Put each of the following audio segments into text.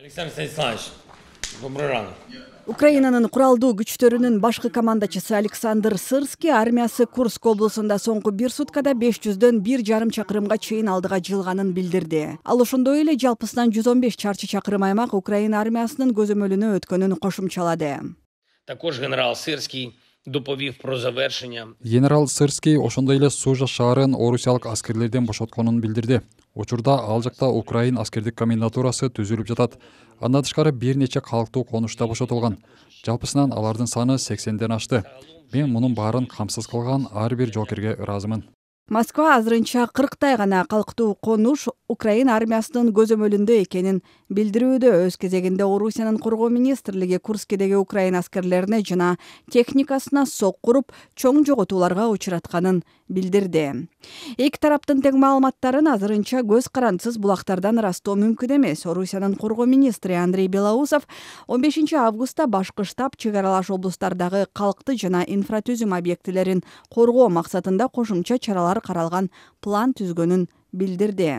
александр станиславович добры рон украинанын куралдуу күчтөрүнүн башкы командачысы александр сырский армиясы курск облусунда соңку бир суткада беш жүздөн бир жарым чакырымга чейин алдыга жылганын билдирди ал ошондой эле жалпысынан жүз он беш чарчы чакырым аймак украина армиясынын көзөмөлүнө өткөнүн кошумчалады також генерал сырский про кошумчаладытгенеал генерал сырский ошондой эле сужа шаарын орусиялык аскерлерден бошотконун билдирди учурда ал жакта украин аскердик комендатурасы түзүлүп жатат андан тышкары бир нече калктуу конуш да бошотулган жалпысынан алардын саны сексенден ашты мен мунун баарын камсыз кылган ар бир жоокерге ыраазымын москва азырынча кырктай гана калктуу конуш украин армиясынын көзөмөлүндө экенин билдирүүдө өз кезегинде орусиянын коргоо министрлиги курскидеги украин аскерлерине жана техникасына сокку уруп чоң жоготууларга учуратканын билдирди эки тараптын тең маалыматтарын азырынча көз карандысыз булактардан ырастоо мүмкүн эмес орусиянын коргоо министри андрей белоусов он бешинчи августта башкы штаб чек аралаш облустардагы калкты жана инфратүзүм объектилерин коргоо максатында кошумча чаралар каралган план түзгөнүн билдирди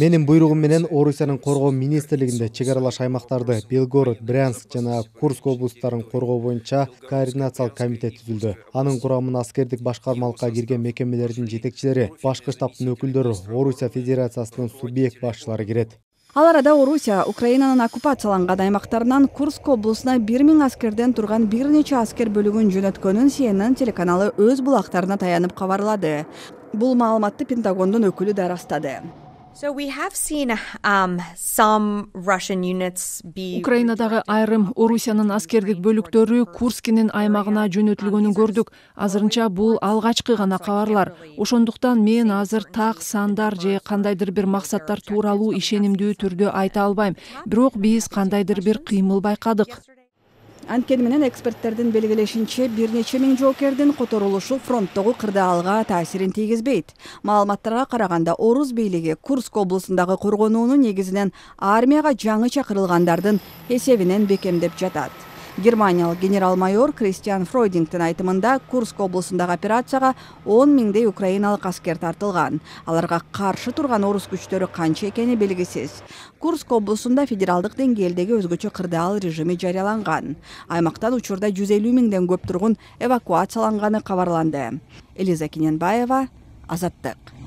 Менің буйругум менен орусиянын коргоо министрлигинде чек аралаш белгород брянск жана курск облустарын қорғау бойынша координациялық комитет түзілді Аның курамына аскердик башкармалыкка кирген мекемелердің жетекшілері башкы штабдын өкүлдөрү орусия федерациясының субъект башчылары кирет ал арада орусия украинанын оккупацияланган аймактарынан курск облусуна бир миң аскерден тұрған бир аскер бөлүгүн жөнөткөнүн телеканалы өз булактарына таянып кабарлады бул маалыматты пентагондун өкүлү да ырастады um, украинадагы айрым орусиянын аскердик бөлүктөрү курскинин аймагына жөнөтүлгөнүн көрдүк азырынча бул алгачкы гана кабарлар ошондуктан мен азыр так сандар же кандайдыр бир максаттар тууралуу ишенимдүү түрдө айта албайм бирок биз кандайдыр бир кыймыл байкадык анткени менен эксперттердин белгилешинче бир нече миң жоокердин которулушу фронттогу кырдаалга таасирин тийгизбейт маалыматтарга караганда орус бийлиги курск облусундагы коргонууну негизинен армияга жаңы чакырылгандардын эсебинен бекемдеп жатат германиялык генерал майор кристиан фройдингтин айтымында курск облусундагы операцияга он миңдей украиналык аскер тартылган аларга каршы турган орус күчтөрү канча экени белгисиз курск облусунда федералдык деңгээлдеги өзгөчө кырдаал режими жарыяланган Аймақтан учурда жүз элүү көп тургун эвакуацияланғаны кабарланды элиза кененбаева азаттык